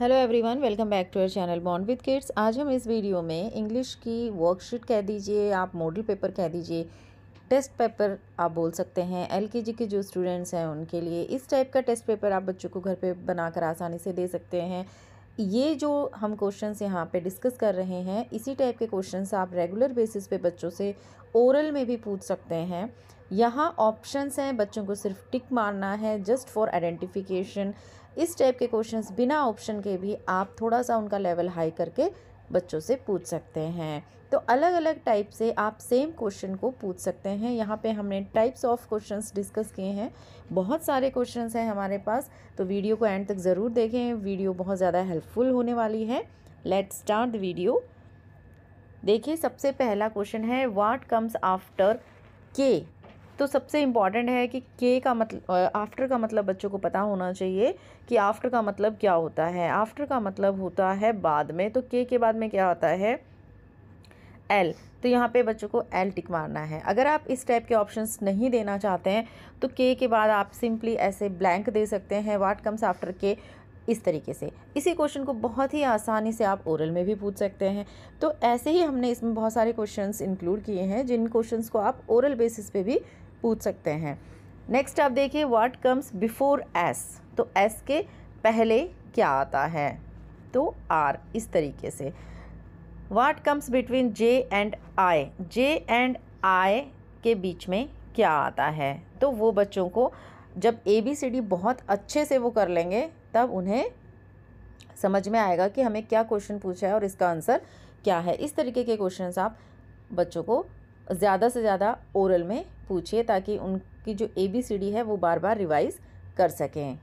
hello everyone welcome back to our channel bond with kids आज हम इस video में इंग्लिश की वर्कशीट कह दीजिए आप मॉडल पेपर कह दीजिए टेस्ट पेपर आप बोल सकते हैं एलकेजी के जो स्टूडेंट्स हैं उनके लिए इस टाइप का टेस्ट पेपर आप बच्चों को घर पे बनाकर आसानी से दे सकते हैं ये जो हम क्वेश्चन यहाँ पे डिस्कस कर रहे हैं इसी टाइप के क्वेश्चन आप रेगुलर बेसिस पे बच्चों से ओरल में भी पूछ सकते हैं यहाँ ऑप्शंस हैं बच्चों को सिर्फ टिक मारना है जस्ट फॉर आइडेंटिफिकेशन इस टाइप के क्वेश्चंस बिना ऑप्शन के भी आप थोड़ा सा उनका लेवल हाई करके बच्चों से पूछ सकते हैं तो अलग अलग टाइप से आप सेम क्वेश्चन को पूछ सकते हैं यहाँ पे हमने टाइप्स ऑफ क्वेश्चंस डिस्कस किए हैं बहुत सारे क्वेश्चंस हैं हमारे पास तो वीडियो को एंड तक ज़रूर देखें वीडियो बहुत ज़्यादा हेल्पफुल होने वाली है लेट स्टार्ट द वीडियो देखिए सबसे पहला क्वेश्चन है वाट कम्स आफ्टर के तो सबसे इम्पॉर्टेंट है कि के का मतलब आफ्टर का मतलब बच्चों को पता होना चाहिए कि आफ्टर का मतलब क्या होता है आफ्टर का मतलब होता है बाद में तो के के बाद में क्या होता है एल तो यहाँ पे बच्चों को एल टिक मारना है अगर आप इस टाइप के ऑप्शंस नहीं देना चाहते हैं तो के के बाद आप सिंपली ऐसे ब्लैंक दे सकते हैं वाट कम्स आफ्टर के इस तरीके से इसी क्वेश्चन को बहुत ही आसानी से आप ओरल में भी पूछ सकते हैं तो ऐसे ही हमने इसमें बहुत सारे क्वेश्चंस इंक्लूड किए हैं जिन क्वेश्चंस को आप ओरल बेसिस पे भी पूछ सकते हैं नेक्स्ट आप देखिए व्हाट कम्स बिफोर एस तो एस के पहले क्या आता है तो आर इस तरीके से what comes between J and I J and I के बीच में क्या आता है तो वो बच्चों को जब ए बी सी डी बहुत अच्छे से वो कर लेंगे तब उन्हें समझ में आएगा कि हमें क्या क्वेश्चन पूछा है और इसका आंसर क्या है इस तरीके के क्वेश्चन आप बच्चों को ज़्यादा से ज़्यादा ओरल में पूछिए ताकि उनकी जो ए बी सी डी है वो बार बार रिवाइज़ कर सकें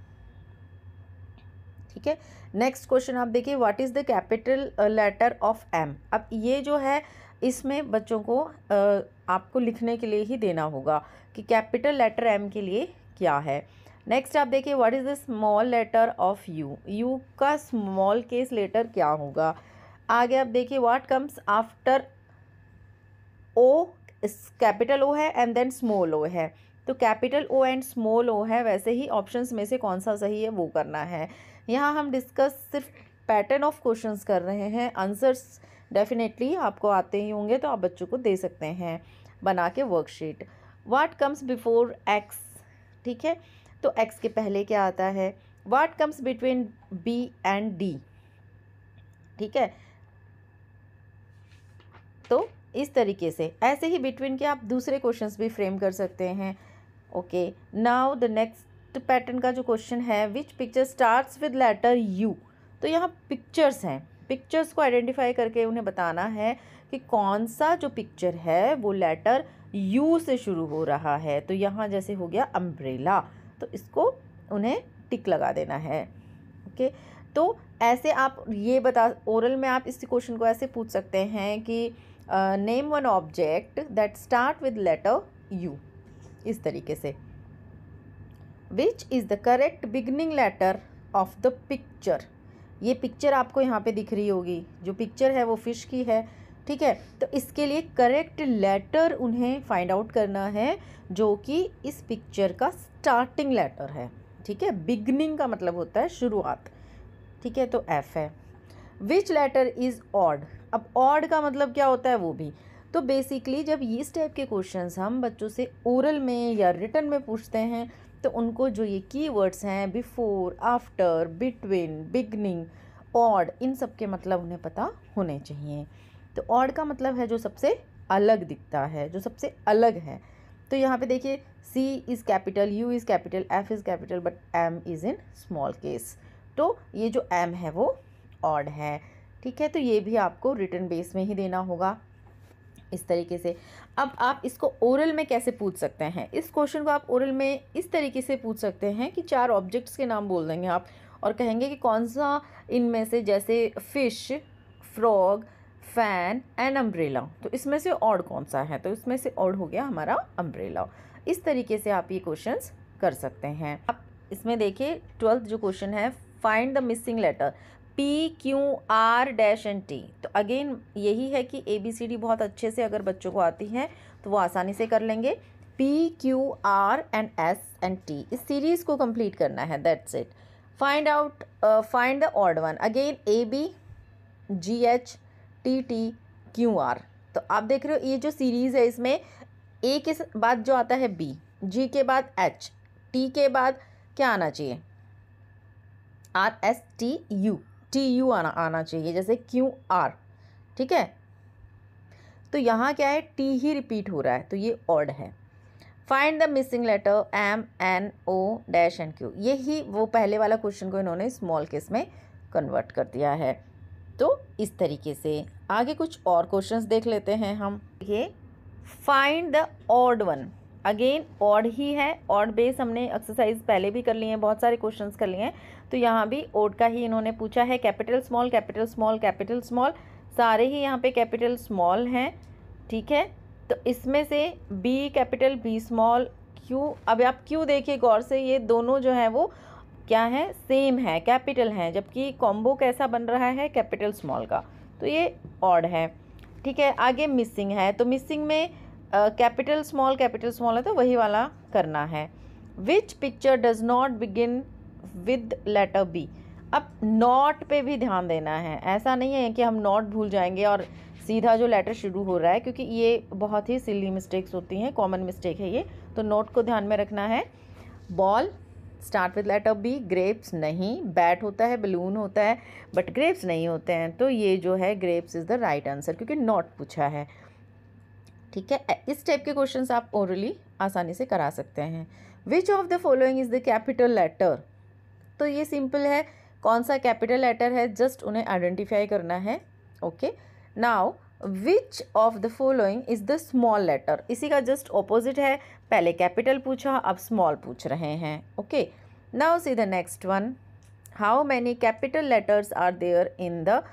ठीक है नेक्स्ट क्वेश्चन आप देखिए what is the capital letter of M अब ये जो है इसमें बच्चों को uh, आपको लिखने के लिए ही देना होगा कि कैपिटल लेटर एम के लिए क्या है नेक्स्ट आप देखिए what is the small letter of U U का स्मॉल केस लेटर क्या होगा आगे आप देखिए what comes after O capital O है एंड देन स्मॉल ओ है तो capital O and small O है वैसे ही ऑप्शंस में से कौन सा सही है वो करना है यहाँ हम डिस्कस सिर्फ पैटर्न ऑफ क्वेश्चंस कर रहे हैं आंसर्स डेफिनेटली आपको आते ही होंगे तो आप बच्चों को दे सकते हैं बना के worksheet what comes before X ठीक है तो एक्स के पहले क्या आता है what comes between B and D ठीक है तो इस तरीके से ऐसे ही बिटवीन के आप दूसरे क्वेश्चंस भी फ्रेम कर सकते हैं okay now the next pattern का जो क्वेश्चन है which picture starts with letter U तो यहाँ पिक्चर्स हैं पिक्चर्स को आइडेंटिफाई करके उन्हें बताना है कि कौन सा जो पिक्चर है वो लेटर यू से शुरू हो रहा है तो यहाँ जैसे हो गया अम्ब्रेला तो इसको उन्हें टिक लगा देना है ओके तो ऐसे आप ये बता ओरल में आप इस क्वेश्चन को ऐसे पूछ सकते हैं कि name one object that start with letter U इस तरीके से which is the correct beginning letter of the picture ये पिक्चर आपको यहाँ पे दिख रही होगी जो पिक्चर है वो फ़िश की है ठीक है तो इसके लिए करेक्ट लेटर उन्हें फाइंड आउट करना है जो कि इस पिक्चर का स्टार्टिंग लेटर है ठीक है बिगनिंग का मतलब होता है शुरुआत ठीक है तो एफ़ है विच लेटर इज़ ऑड अब ऑड का मतलब क्या होता है वो भी तो बेसिकली जब इस टाइप के क्वेश्चन हम बच्चों से ओरल में या रिटर्न में पूछते हैं तो उनको जो ये कीवर्ड्स हैं before after between beginning odd इन सब के मतलब उन्हें पता होने चाहिए तो ऑड का मतलब है जो सबसे अलग दिखता है जो सबसे अलग है तो यहाँ पे देखिए C is capital U is capital F is capital but M is in small case तो ये जो एम है वो ऑड है ठीक है तो ये भी आपको रिटर्न बेस में ही देना होगा इस तरीके से अब आप इसको ओरल में कैसे पूछ सकते हैं इस क्वेश्चन को आप ओरल में इस तरीके से पूछ सकते हैं कि चार ऑब्जेक्ट्स के नाम बोल देंगे आप और कहेंगे कि कौन सा इनमें से जैसे fish frog fan and umbrella तो इसमें से ऑड कौन सा है तो इसमें से ऑड हो गया हमारा अम्ब्रेला इस तरीके से आप ये क्वेश्चन कर सकते हैं अब इसमें देखिए ट्वेल्थ जो क्वेश्चन है find the missing letter P Q R dash N T तो अगेन यही है कि ए बी सी डी बहुत अच्छे से अगर बच्चों को आती है तो वो आसानी से कर लेंगे P Q R and S and T इस सीरीज़ को कंप्लीट करना है that's it find out find the odd one again A B G H T T Q R तो आप देख रहे हो ये जो सीरीज़ है इसमें ए के बाद जो आता है बी जी के बाद एच टी के बाद क्या आना चाहिए R S T U T U आना आना चाहिए जैसे क्यू आर ठीक है तो यहाँ क्या है टी ही रिपीट हो रहा है तो ये ऑड है find the missing letter M N O dash N Q ये ही वो पहले वाला क्वेश्चन को इन्होंने स्मॉल केस में कन्वर्ट कर दिया है तो इस तरीके से आगे कुछ और क्वेश्चंस देख लेते हैं हम ये find the odd one again odd ही है ऑड बेस हमने एक्सरसाइज पहले भी कर लिए हैं बहुत सारे क्वेश्चन कर लिए हैं तो यहाँ भी ओड का ही इन्होंने पूछा है capital small capital small capital small सारे ही यहाँ पे कैपिटल स्मॉल हैं ठीक है तो इसमें से B capital B small Q अब आप क्यू देखिए गौर से ये दोनों जो हैं वो क्या है सेम है कैपिटल हैं जबकि कॉम्बो कैसा बन रहा है कैपिटल स्मॉल का तो ये ऑड है ठीक है आगे मिसिंग है तो मिसिंग में कैपिटल स्मॉल कैपिटल स्मॉल है तो वही वाला करना है which picture does not begin with letter B अब नॉट पे भी ध्यान देना है ऐसा नहीं है कि हम नॉट भूल जाएंगे और सीधा जो लेटर शुरू हो रहा है क्योंकि ये बहुत ही सिली मिस्टेक्स होती हैं कॉमन मिस्टेक है ये तो नोट को ध्यान में रखना है ball start with letter B grapes नहीं बैट होता है बलून होता है बट ग्रेप्स नहीं होते हैं तो ये जो है grapes is the right answer क्योंकि नॉट पूछा है ठीक है इस टाइप के क्वेश्चन आप ओरली आसानी से करा सकते हैं which of the following is the capital letter तो ये सिंपल है कौन सा कैपिटल लेटर है जस्ट उन्हें आइडेंटिफाई करना है okay now which of the following is the small letter इसी का जस्ट ऑपोजिट है पहले कैपिटल पूछा अब स्मॉल पूछ रहे हैं okay now see the next one how many capital letters are there in the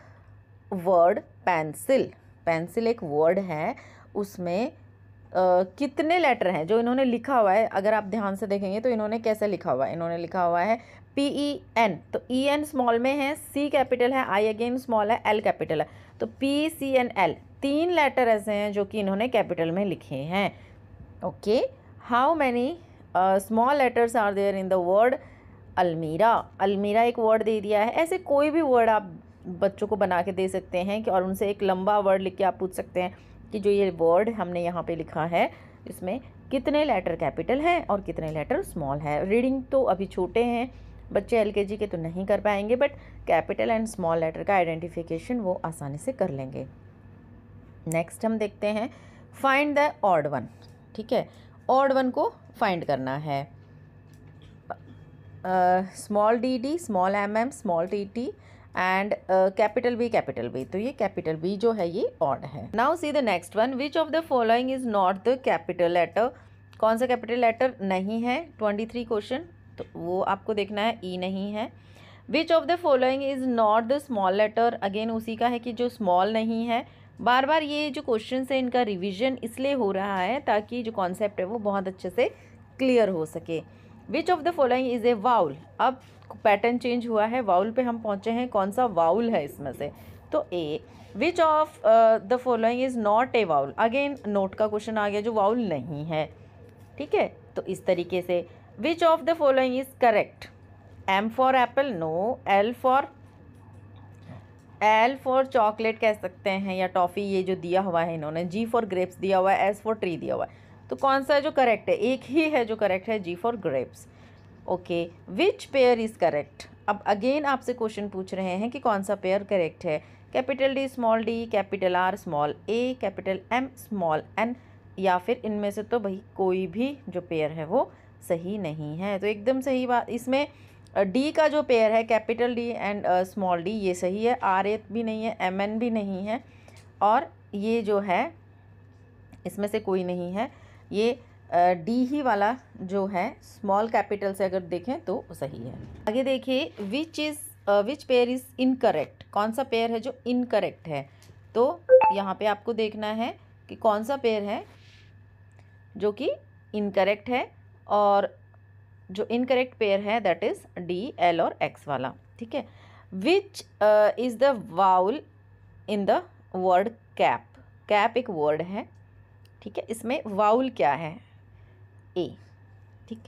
word pencil pencil एक वर्ड है उसमें आ, कितने लेटर हैं जो इन्होंने लिखा हुआ है अगर आप ध्यान से देखेंगे तो इन्होंने कैसे लिखा हुआ है इन्होंने लिखा हुआ है पी ई एन तो ई एन स्मॉल में है सी कैपिटल है आई अगेन स्मॉल है एल कैपिटल है तो पी सी एन एल तीन लेटर ऐसे हैं जो कि इन्होंने कैपिटल में लिखे हैं okay how many small letters are there in the word almirah almirah एक वर्ड दे दिया है ऐसे कोई भी वर्ड आप बच्चों को बना के दे सकते हैं कि और उनसे एक लंबा वर्ड लिख के आप पूछ सकते हैं कि जो ये वर्ड हमने यहाँ पे लिखा है इसमें कितने लेटर कैपिटल हैं और कितने लेटर स्मॉल है रीडिंग तो अभी छोटे हैं बच्चे एल के तो नहीं कर पाएंगे but capital and small letter का आइडेंटिफिकेशन वो आसानी से कर लेंगे नेक्स्ट हम देखते हैं फाइंड द ऑड वन ठीक है ऑड वन को फाइंड करना है small D D small M M small T T and capital B capital B तो ये कैपिटल बी जो है ये ऑड है now see the next one which of the following is not the capital letter कौन सा capital letter नहीं है ट्वेंटी थ्री क्वेश्चन तो वो आपको देखना है ई e नहीं है which of the following is not the small letter again उसी का है कि जो स्मॉल नहीं है बार बार ये जो क्वेश्चन है इनका रिविजन इसलिए हो रहा है ताकि जो कॉन्सेप्ट है वो बहुत अच्छे से क्लियर हो सके which of the following is a vowel अब पैटर्न चेंज हुआ है वाउल पे हम पहुंचे हैं कौन सा वाउल है इसमें से तो A which of the following is not a vowel again not का क्वेश्चन आ गया जो वाउल नहीं है ठीक है तो इस तरीके से which of the following is correct M for apple no L for L for chocolate कह सकते हैं या टॉफ़ी ये जो दिया हुआ है इन्होंने जी फॉर ग्रेप्स दिया हुआ है एस फॉर ट्री दिया हुआ है तो कौन सा जो करेक्ट है एक ही है जो करेक्ट है G for grapes okay which pair is correct अब अगेन आपसे क्वेश्चन पूछ रहे हैं कि कौन सा पेयर करेक्ट है capital D small D capital R small A capital M small N या फिर इनमें से तो भाई कोई भी जो पेयर है वो सही नहीं है तो एकदम सही बात इसमें डी का जो पेयर है capital D and small D ये सही है आर ए भी नहीं है एम एन भी नहीं है और ये जो है इसमें से कोई नहीं है ये डी ही वाला जो है स्मॉल कैपिटल से अगर देखें तो सही है आगे देखिए which is which pair is incorrect कौन सा पेयर है जो इनकरेक्ट है तो यहाँ पे आपको देखना है कि कौन सा पेयर है जो कि इनकरेक्ट है और जो इनकरेक्ट पेयर है दैट इज़ डी एल और एक्स वाला ठीक है which is the vowel in the word cap cap एक वर्ड है ठीक है इसमें वाउल क्या है ए ठीक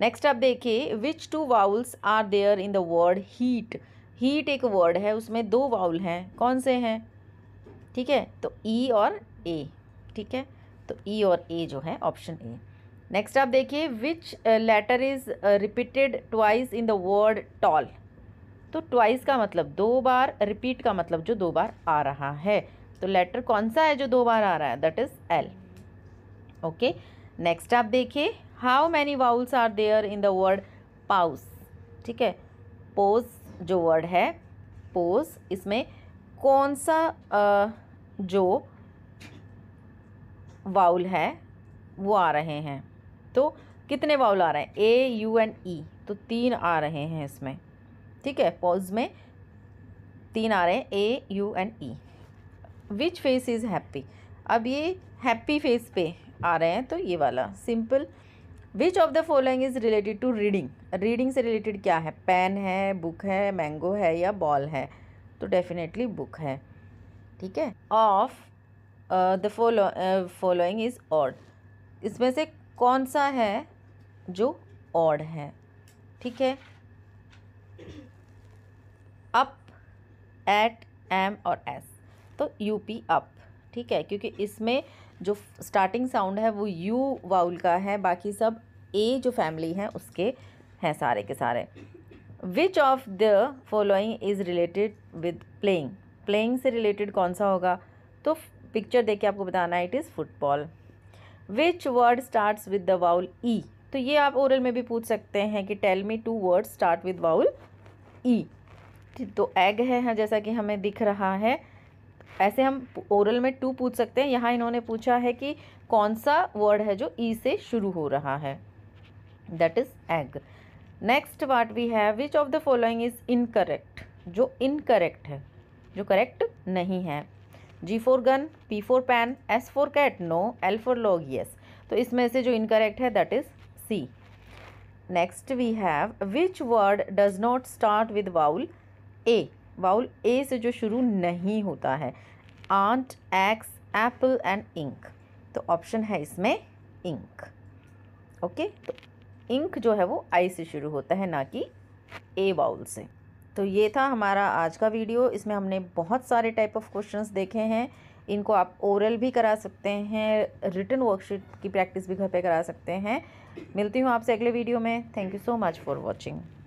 नेक्स्ट आप देखिए which two vowels are there in the word heat heat एक वर्ड है उसमें दो वाउल हैं कौन से हैं ठीक है तो ई e और ए ठीक है तो ई e और ए जो है ऑप्शन ए नेक्स्ट आप देखिए which letter is repeated twice in the word tall तो ट्वाइस का मतलब दो बार रिपीट का मतलब जो दो बार आ रहा है तो लेटर कौन सा है जो दो बार आ रहा है that is L okay next आप देखिए how many vowels are there in the word pause ठीक है पोज जो वर्ड है पोज इसमें कौन सा आ, जो वाउल है वो आ रहे हैं तो कितने वाउल आ रहे हैं ए यू एंड ई तो तीन आ रहे हैं इसमें ठीक है पोज में तीन आ रहे हैं A U and E which face is happy अब ये हैप्पी फेस पे आ रहे हैं तो ये वाला simple which of the following is related to reading reading से रिलेटेड क्या है पेन है बुक है मैंगो है या बॉल है तो डेफिनेटली बुक है ठीक है of the follow following is odd इसमें से कौन सा है जो ऑड है ठीक है अप एट एम और एस तो यू पी अप ठीक है क्योंकि इसमें जो स्टार्टिंग साउंड है वो यू वाउल का है बाकी सब ए जो फैमिली है उसके हैं सारे के सारे which of the following is related with playing playing से रिलेटेड कौन सा होगा तो पिक्चर देख के आपको बताना है it is football which word starts with the vowel E तो ये आप ओरल में भी पूछ सकते हैं कि tell me two word start with vowel E तो एग है हाँ, जैसा कि हमें दिख रहा है ऐसे हम ओरल में टू पूछ सकते हैं यहाँ इन्होंने पूछा है कि कौन सा वर्ड है जो ई e से शुरू हो रहा है that is egg next what we have which of the following is incorrect जो इनकरेक्ट है जो करेक्ट नहीं है G for gun P for pan S for cat no L for log yes तो इसमें से जो इनकरेक्ट है that is C next we have which word does not start with vowel A vowel A से जो शुरू नहीं होता है ant axe apple and ink तो ऑप्शन है इसमें इंक ओके तो इंक जो है वो आई से शुरू होता है ना कि ए वाउल से तो ये था हमारा आज का वीडियो इसमें हमने बहुत सारे टाइप ऑफ क्वेश्चंस देखे हैं इनको आप ओरल भी करा सकते हैं रिटर्न वर्कशीट की प्रैक्टिस भी घर पे करा सकते हैं मिलती हूँ आपसे अगले वीडियो में thank you so much for watching